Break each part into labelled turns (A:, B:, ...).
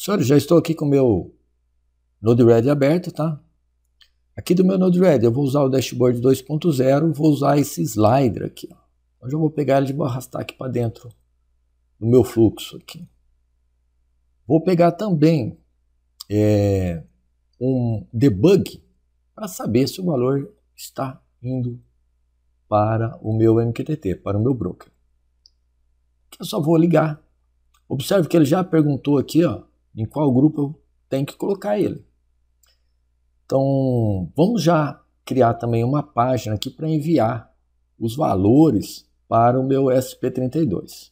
A: Senhores, já estou aqui com o meu Node-RED aberto, tá? Aqui do meu Node-RED, eu vou usar o Dashboard 2.0, vou usar esse slider aqui. Ó. Eu vou pegar ele e vou arrastar aqui para dentro do meu fluxo aqui. Vou pegar também é, um debug para saber se o valor está indo para o meu MQTT, para o meu broker. Aqui eu só vou ligar. Observe que ele já perguntou aqui, ó, em qual grupo eu tenho que colocar ele. Então, vamos já criar também uma página aqui para enviar os valores para o meu SP32.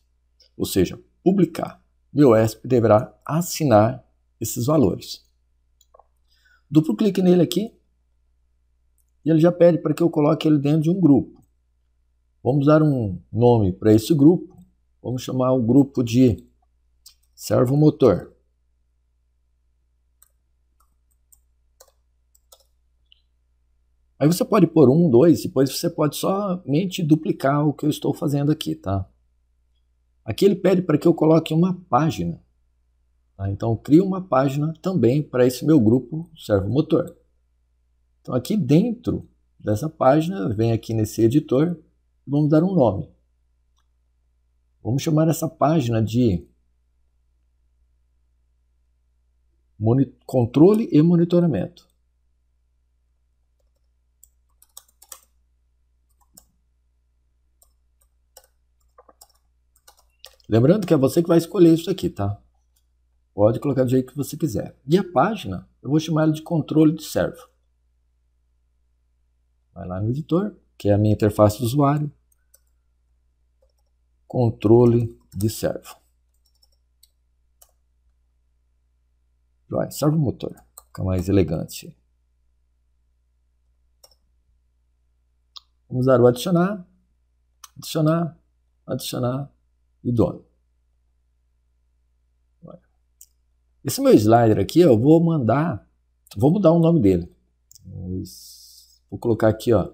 A: Ou seja, publicar. Meu ESP deverá assinar esses valores. Duplo clique nele aqui e ele já pede para que eu coloque ele dentro de um grupo. Vamos dar um nome para esse grupo. Vamos chamar o grupo de servomotor. Aí você pode pôr um, dois, depois você pode somente duplicar o que eu estou fazendo aqui, tá? Aqui ele pede para que eu coloque uma página. Tá? Então eu crio uma página também para esse meu grupo servomotor. Então aqui dentro dessa página, vem aqui nesse editor, vamos dar um nome. Vamos chamar essa página de controle e monitoramento. Lembrando que é você que vai escolher isso aqui, tá? Pode colocar do jeito que você quiser. E a página, eu vou chamar ela de controle de servo. Vai lá no editor, que é a minha interface do usuário. Controle de servo. Vai, servo motor. Fica mais elegante. Vamos dar o adicionar, adicionar, adicionar, e dono. Esse meu slider aqui, eu vou mandar, vou mudar o nome dele. Vou colocar aqui, ó,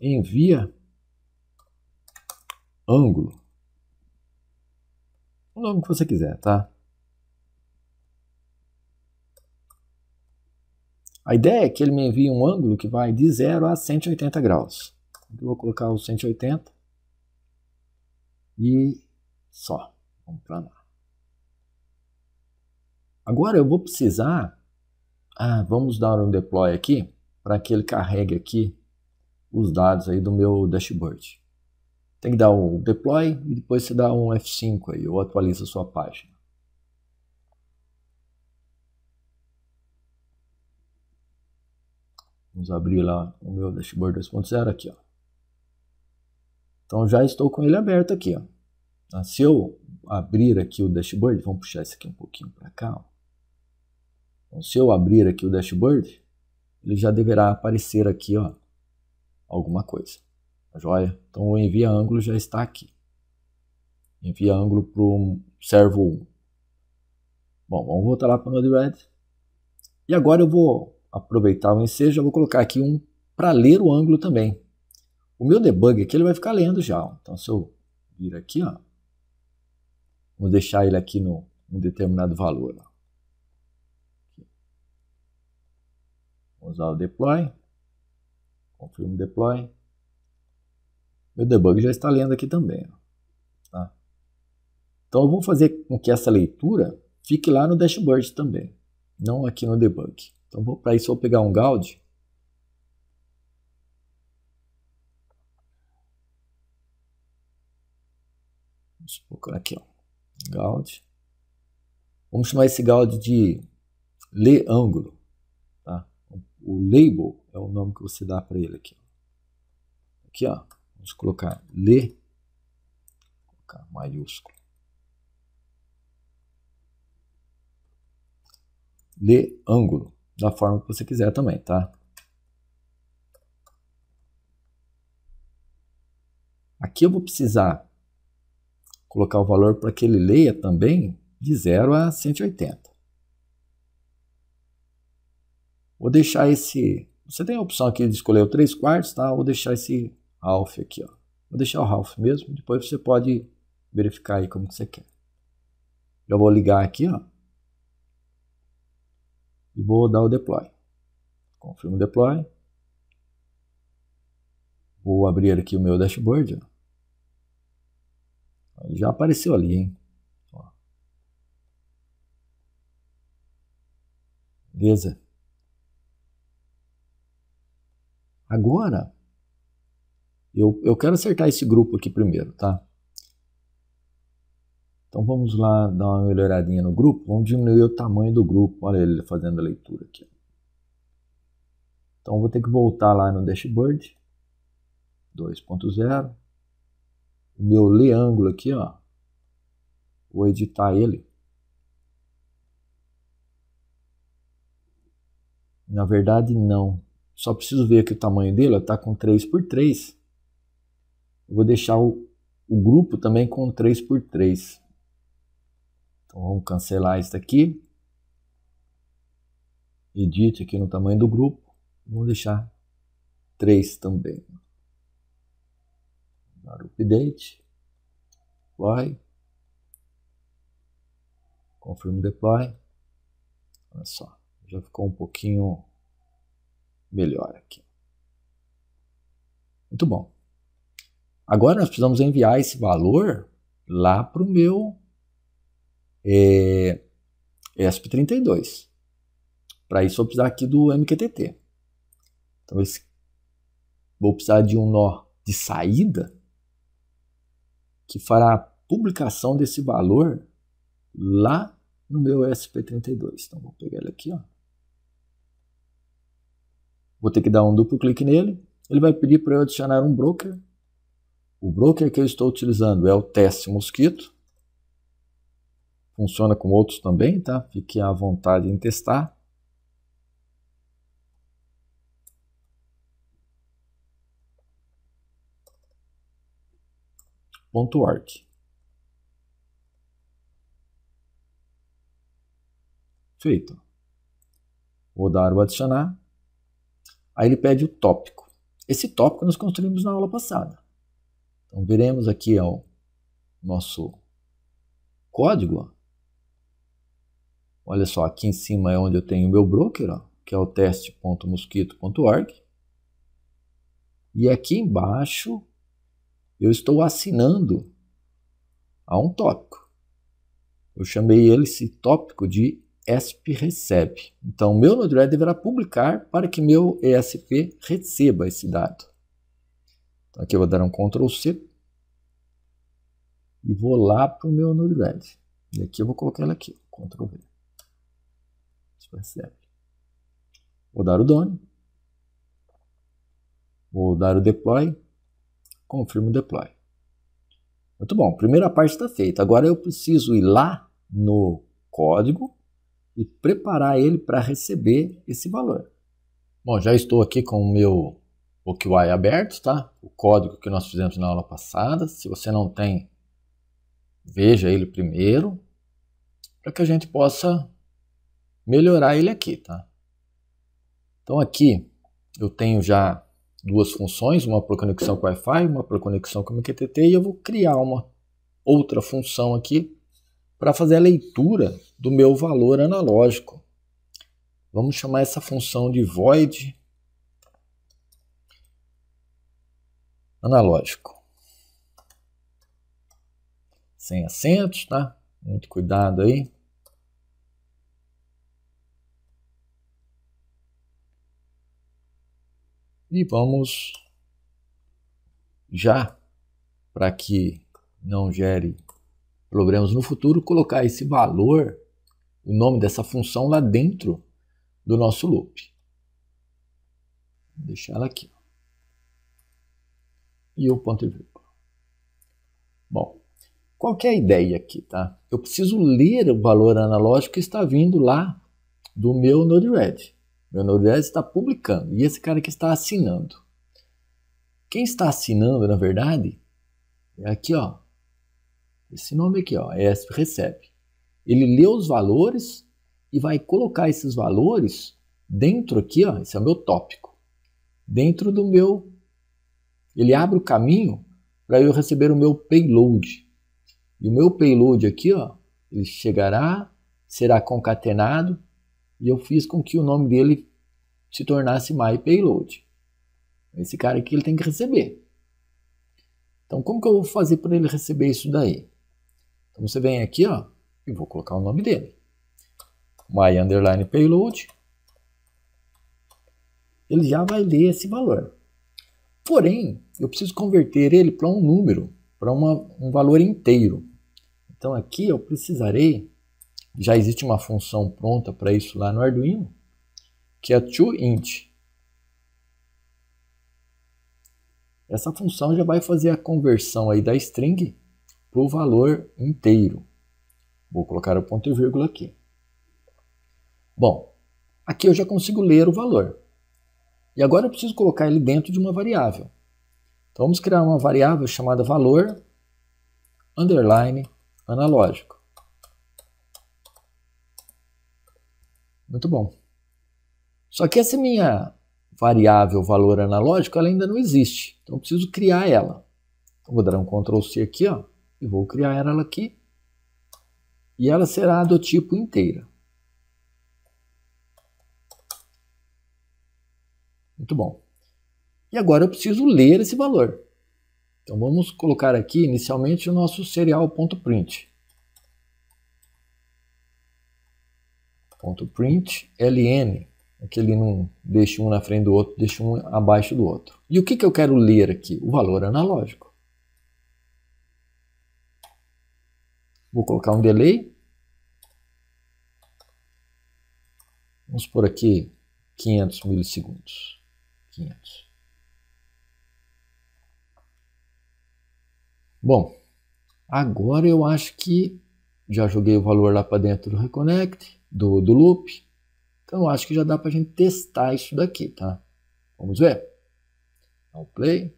A: envia ângulo. O nome que você quiser, tá? A ideia é que ele me envie um ângulo que vai de 0 a 180 graus. Eu vou colocar o 180 e só. Vamos para lá. Agora eu vou precisar. Ah, vamos dar um deploy aqui para que ele carregue aqui os dados aí do meu dashboard. Tem que dar um deploy e depois você dá um F5 aí ou atualiza a sua página. Vamos abrir lá o meu dashboard 2.0 aqui, ó. Então já estou com ele aberto aqui, ó. Tá? Se eu abrir aqui o dashboard, vamos puxar isso aqui um pouquinho para cá. Ó. Então, se eu abrir aqui o dashboard, ele já deverá aparecer aqui ó, alguma coisa. A tá joia? Então o envia ângulo já está aqui. Envia ângulo para o servo 1. Bom, vamos voltar lá para o Node-RED. E agora eu vou aproveitar o ensejo, eu vou colocar aqui um para ler o ângulo também. O meu debug aqui ele vai ficar lendo já. Então se eu vir aqui, ó, Vamos deixar ele aqui no um determinado valor. Vou usar o deploy. Confirmo deploy. Meu debug já está lendo aqui também. Tá? Então eu vou fazer com que essa leitura fique lá no dashboard também, não aqui no debug. Então para isso eu vou pegar um Gaudi Vamos colocar aqui, ó. Gaud. Vamos chamar esse Gaud de Le Ângulo. Tá? O label é o nome que você dá para ele aqui. Aqui, ó. Vamos colocar Le, colocar maiúsculo. Le ângulo, da forma que você quiser também, tá? Aqui eu vou precisar colocar o valor para que ele leia também de 0 a 180. Vou deixar esse. Você tem a opção aqui de escolher o 3 quartos, tá? Vou deixar esse half aqui, ó. Vou deixar o half mesmo, depois você pode verificar aí como que você quer. Já vou ligar aqui, ó. E vou dar o deploy. Confirmo o deploy. Vou abrir aqui o meu dashboard, ó. Já apareceu ali, hein? Ó. Beleza? Agora, eu, eu quero acertar esse grupo aqui primeiro, tá? Então vamos lá dar uma melhoradinha no grupo. Vamos diminuir o tamanho do grupo. Olha ele fazendo a leitura aqui. Então vou ter que voltar lá no dashboard 2.0 o meu leângulo aqui, ó. Vou editar ele. Na verdade, não. Só preciso ver aqui o tamanho dele, ó, tá com 3 x 3. Vou deixar o, o grupo também com 3 x 3. Então vamos cancelar isso daqui. Edit aqui no tamanho do grupo. Vou deixar 3 também dar update, Deploy. confirmo o deploy, olha só, já ficou um pouquinho melhor aqui. Muito bom. Agora nós precisamos enviar esse valor lá para o meu é, ESP32. Para isso eu vou precisar aqui do MQTT. Então esse, vou precisar de um nó de saída que fará a publicação desse valor lá no meu SP32. Então, vou pegar ele aqui. Ó. Vou ter que dar um duplo clique nele. Ele vai pedir para eu adicionar um broker. O broker que eu estou utilizando é o Teste Mosquito. Funciona com outros também, tá? Fique à vontade em testar. www.ecoagro.org. Feito. Vou dar o adicionar. Aí ele pede o tópico. Esse tópico nós construímos na aula passada. Então veremos aqui o nosso código. Olha só, aqui em cima é onde eu tenho o meu broker, ó, que é o teste.mosquito.org. E aqui embaixo eu estou assinando a um tópico. Eu chamei ele, esse tópico de ESP recebe. Então, meu Node-RED deverá publicar para que meu ESP receba esse dado. Então, aqui eu vou dar um Ctrl C e vou lá para o meu Node-RED. E aqui eu vou colocar ele aqui, Ctrl V. Você percebe. Vou dar o dono. Vou dar o deploy confirmo o deploy. Muito bom, primeira parte está feita. Agora eu preciso ir lá no código e preparar ele para receber esse valor. Bom, já estou aqui com o meu OQI aberto, tá? O código que nós fizemos na aula passada. Se você não tem, veja ele primeiro, para que a gente possa melhorar ele aqui, tá? Então aqui eu tenho já duas funções, uma para conexão com Wi-Fi, uma para conexão com MQTT, e eu vou criar uma outra função aqui para fazer a leitura do meu valor analógico. Vamos chamar essa função de void analógico. Sem acentos, tá? Muito cuidado aí. E vamos já para que não gere problemas no futuro, colocar esse valor, o nome dessa função lá dentro do nosso loop. Vou deixar ela aqui. E o ponto e vírgula. Bom, qual é a ideia aqui, tá? Eu preciso ler o valor analógico que está vindo lá do meu Node-RED. Leonorides está publicando e esse cara que está assinando. Quem está assinando, na verdade, é aqui, ó. Esse nome aqui, ó, é recebe. Ele lê os valores e vai colocar esses valores dentro aqui, ó, esse é o meu tópico. Dentro do meu ele abre o caminho para eu receber o meu payload. E o meu payload aqui, ó, ele chegará, será concatenado e eu fiz com que o nome dele se tornasse My Payload. Esse cara aqui ele tem que receber. Então, como que eu vou fazer para ele receber isso daí? Então, você vem aqui ó, e vou colocar o nome dele. My underline payload. Ele já vai ler esse valor. Porém, eu preciso converter ele para um número, para um valor inteiro. Então, aqui eu precisarei já existe uma função pronta para isso lá no Arduino, que é toInt. Essa função já vai fazer a conversão aí da string para o valor inteiro. Vou colocar o ponto e vírgula aqui. Bom, aqui eu já consigo ler o valor. E agora eu preciso colocar ele dentro de uma variável. Então vamos criar uma variável chamada valor underline analógico. Muito bom. Só que essa minha variável valor analógico ela ainda não existe. Então eu preciso criar ela. Eu vou dar um Ctrl C aqui ó, e vou criar ela aqui. E ela será do tipo inteira. Muito bom. E agora eu preciso ler esse valor. Então vamos colocar aqui inicialmente o nosso serial.print. print.println, é que ele não deixa um na frente do outro, deixa um abaixo do outro. E o que, que eu quero ler aqui? O valor analógico. Vou colocar um delay. Vamos por aqui 500 milissegundos. 500. Bom, agora eu acho que já joguei o valor lá para dentro do Reconnect do, do loop. Então, acho que já dá para a gente testar isso daqui, tá? Vamos ver? Dá um play.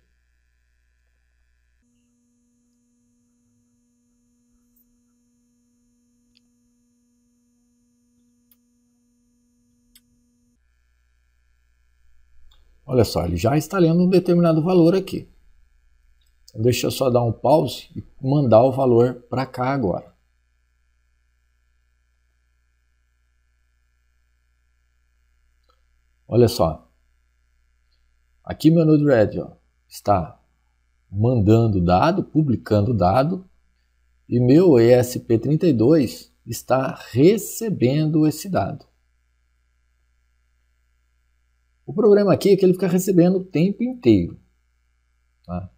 A: Olha só, ele já está lendo um determinado valor aqui. Então, deixa eu só dar um pause e mandar o valor para cá agora. Olha só. Aqui meu Node-RED está mandando dado, publicando dado, e meu ESP32 está recebendo esse dado. O problema aqui é que ele fica recebendo o tempo inteiro. Tá?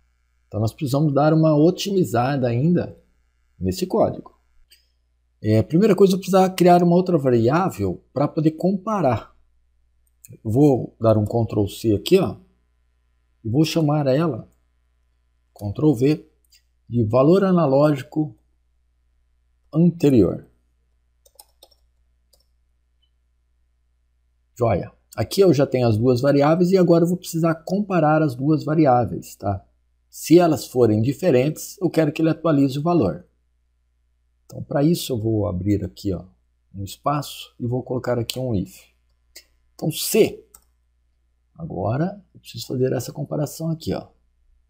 A: Então nós precisamos dar uma otimizada ainda nesse código. É, primeira coisa, eu precisava criar uma outra variável para poder comparar. Vou dar um Ctrl C aqui, ó, e vou chamar ela, Ctrl V, de valor analógico anterior. Joia. Aqui eu já tenho as duas variáveis e agora eu vou precisar comparar as duas variáveis, tá? Se elas forem diferentes, eu quero que ele atualize o valor. Então, para isso, eu vou abrir aqui ó, um espaço e vou colocar aqui um if. Então, se agora eu preciso fazer essa comparação aqui, ó,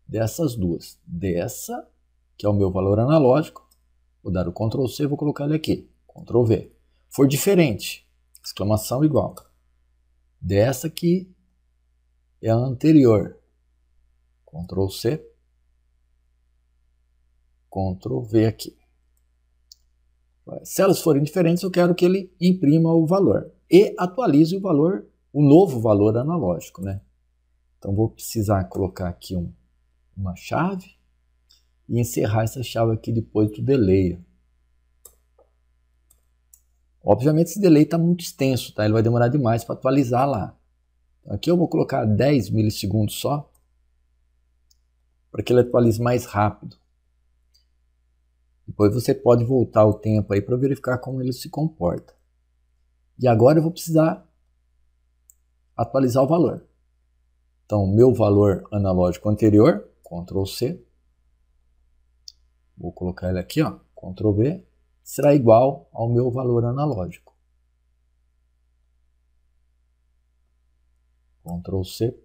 A: dessas duas, dessa que é o meu valor analógico, vou dar o Ctrl C, vou colocar ele aqui, Ctrl V. For diferente, exclamação igual. Dessa que é a anterior, Ctrl C, Ctrl V aqui. Se elas forem diferentes, eu quero que ele imprima o valor e atualize o valor, o novo valor analógico, né? Então vou precisar colocar aqui um, uma chave e encerrar essa chave aqui depois do delay. Obviamente esse delay está muito extenso, tá? ele vai demorar demais para atualizar lá. Então, aqui eu vou colocar 10 milissegundos só, para que ele atualize mais rápido. Depois você pode voltar o tempo aí para verificar como ele se comporta. E agora eu vou precisar atualizar o valor. Então, meu valor analógico anterior, Ctrl C, vou colocar ele aqui, ó, Ctrl V, será igual ao meu valor analógico. Ctrl C,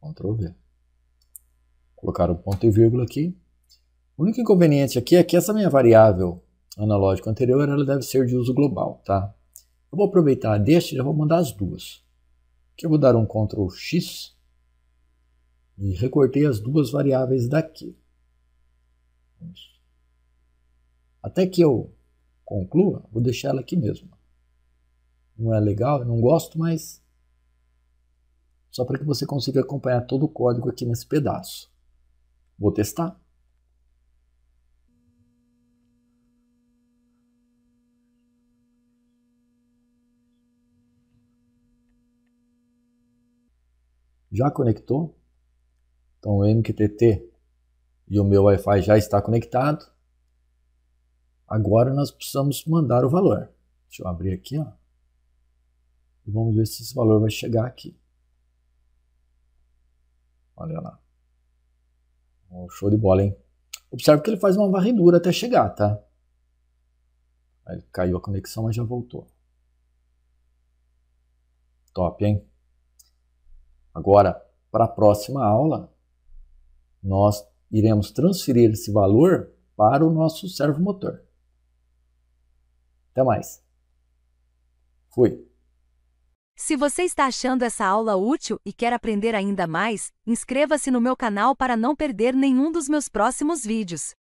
A: Ctrl V. colocar o um ponto e vírgula aqui, o único inconveniente aqui é que essa minha variável analógica anterior ela deve ser de uso global, tá? Eu vou aproveitar deste e já vou mandar as duas. Aqui eu vou dar um Ctrl X e recortei as duas variáveis daqui. Até que eu conclua, vou deixar ela aqui mesmo. Não é legal, eu não gosto, mas só para que você consiga acompanhar todo o código aqui nesse pedaço. Vou testar. já conectou. Então o MQTT e o meu Wi-Fi já está conectado. Agora nós precisamos mandar o valor. Deixa eu abrir aqui, ó. E vamos ver se esse valor vai chegar aqui. Olha lá. Oh, show de bola, hein? Observe que ele faz uma varredura até chegar, tá? Aí caiu a conexão, mas já voltou. Top, hein? Agora, para a próxima aula, nós iremos transferir esse valor para o nosso servomotor. Até mais. Fui. Se você está achando essa aula útil e quer aprender ainda mais, inscreva-se no meu canal para não perder nenhum dos meus próximos vídeos.